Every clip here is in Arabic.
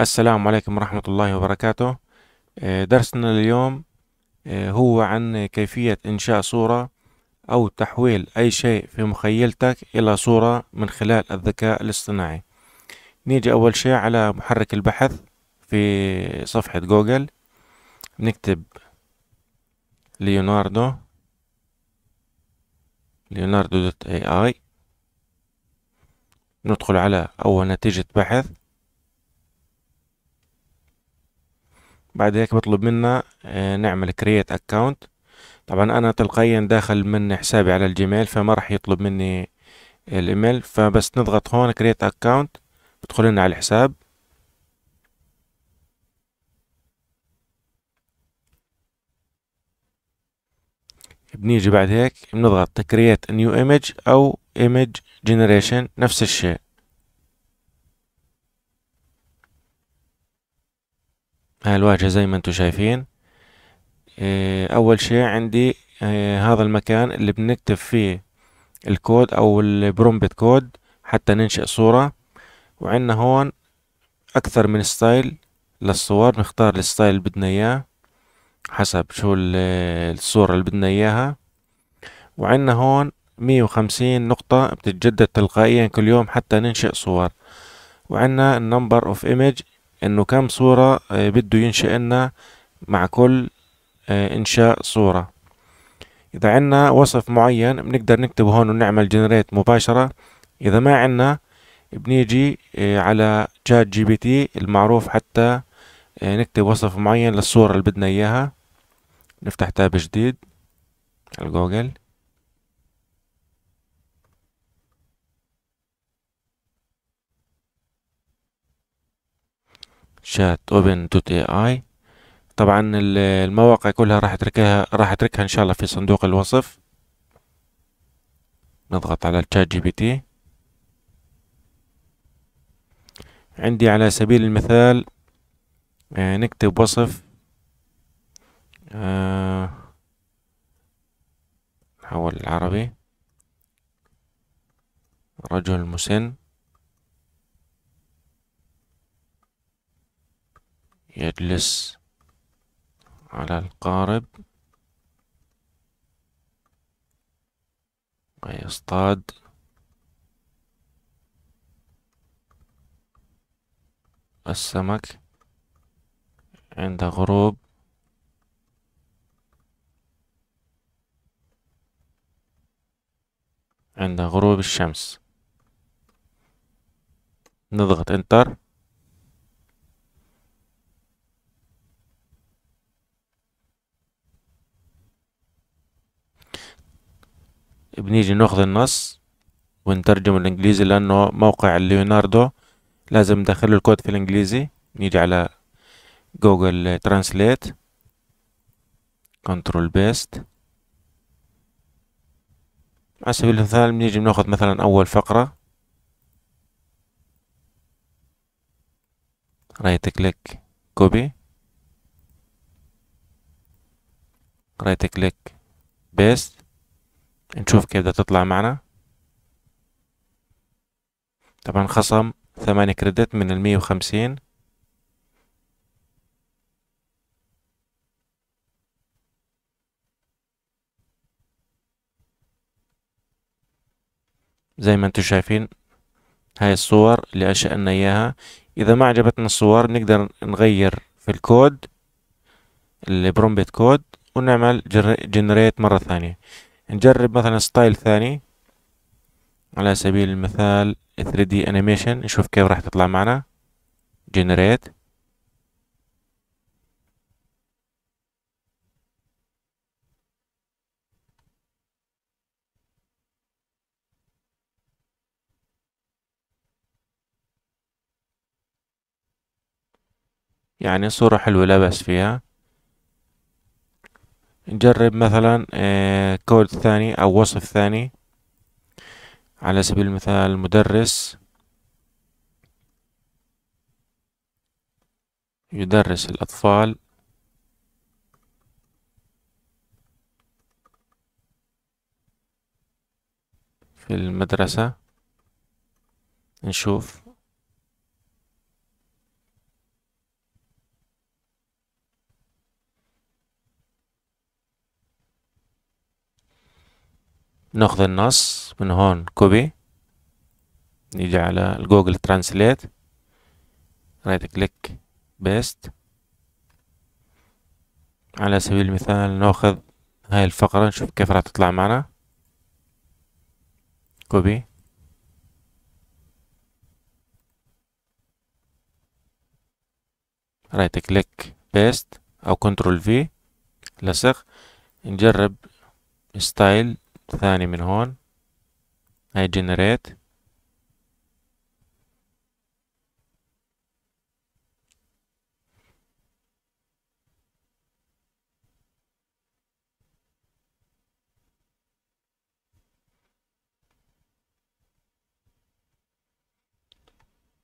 السلام عليكم ورحمة الله وبركاته آه، درسنا اليوم آه، هو عن كيفية إنشاء صورة أو تحويل أي شيء في مخيلتك إلى صورة من خلال الذكاء الاصطناعي نيجي أول شيء على محرك البحث في صفحة جوجل نكتب ليوناردو ليوناردو دوت اي اي ندخل على أول نتيجة بحث بعد هيك بطلب منا آه، نعمل كرييت اكونت طبعا انا تلقائيا داخل من حسابي على الجيميل فما راح يطلب مني الايميل فبس نضغط هون كرييت اكونت بدخل لنا على الحساب بنيجي بعد هيك بنضغط كرييت نيو ايمج او ايمج جينيريشن نفس الشيء هاي الواجهة زي ما انتم شايفين إيه، اول شيء عندي إيه، هذا المكان اللي بنكتب فيه الكود او البرومبت كود حتى ننشئ صورة وعندنا هون اكثر من ستايل للصور نختار الستايل اللي بدنا اياه حسب شو الصورة اللي بدنا اياها وعندنا هون مية وخمسين نقطة بتتجدد تلقائيا كل يوم حتى ننشئ صور وعندنا النمبر اوف ايمج انه كم صورة آه، بده ينشئ لنا مع كل آه، انشاء صورة اذا عنا وصف معين بنقدر نكتبه هون ونعمل جنريت مباشرة اذا ما عنا بنيجي آه، على شات جي بي تي المعروف حتى نكتب وصف معين للصورة اللي بدنا اياها نفتح تاب جديد على جوجل شات اوبن دوت اي اي طبعا المواقع كلها راح اتركها راح اتركها ان شاء الله في صندوق الوصف نضغط على الشات جي بي تي عندي على سبيل المثال آه، نكتب وصف نحول آه، العربي رجل مسن يجلس على القارب ويصطاد السمك عند غروب عند غروب الشمس نضغط انتر بنيجي ناخذ النص ونترجم الانجليزي لانه موقع ليوناردو لازم ندخل الكود في الانجليزي نيجي على جوجل ترانسليت كنترول بيست على سبيل المثال بنيجي بناخذ مثلا اول فقرة رايت كليك كوبي رايت كليك بيست نشوف كيف بدها تطلع معنا طبعا خصم ثمانية كريدت من المية وخمسين زي ما انتم شايفين هاي الصور اللي أنشأنا إياها إذا ما عجبتنا الصور نقدر نغير في الكود البرومبت كود ونعمل جنريت مرة ثانية نجرب مثلا ستايل ثاني على سبيل المثال 3D animation نشوف كيف راح تطلع معنا generate يعني صورة حلوة لا بأس فيها نجرب مثلا آه، كود ثاني او وصف ثاني على سبيل المثال مدرس يدرس الأطفال في المدرسة نشوف ناخذ النص من هون كوبي نيجي على جوجل ترانسليت رايت كليك بيست على سبيل المثال ناخذ هاي الفقرة نشوف كيف راح تطلع معنا كوبي رايت كليك بيست او كنترول في لصق نجرب ستايل ثاني من هون هاي جنريت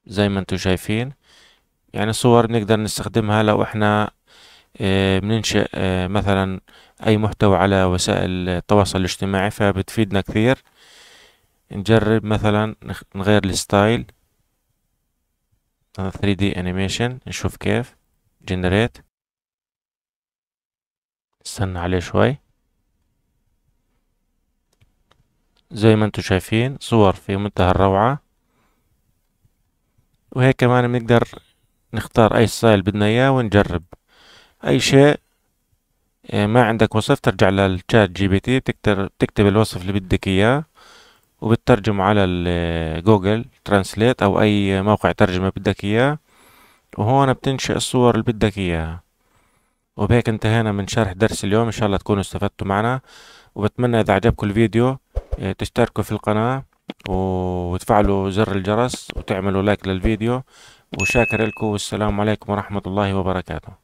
زي ما انتم شايفين يعني صور نقدر نستخدمها لو احنا آه، بننشئ آه، مثلا أي محتوى على وسائل التواصل الاجتماعي فبتفيدنا كثير نجرب مثلا نغير الستايل 3 دي انيميشن نشوف كيف جنريت استنى عليه شوي زي ما انتم شايفين صور في منتهى الروعة وهيك كمان بنقدر نختار اي ستايل بدنا اياه ونجرب أي شيء آه، ما عندك وصف ترجع للشات جي بي تي بتكتب الوصف اللي بدك إياه وبتترجمه على جوجل ترانسليت آه، أو أي موقع ترجمة بدك إياه وهون بتنشئ الصور اللي بدك إياها وبهيك انتهينا من شرح درس اليوم إن شاء الله تكونوا استفدتوا معنا وبتمنى إذا عجبكم الفيديو آه، تشتركوا في القناة وتفعلوا زر الجرس وتعملوا لايك للفيديو وشاكر لكم والسلام عليكم ورحمة الله وبركاته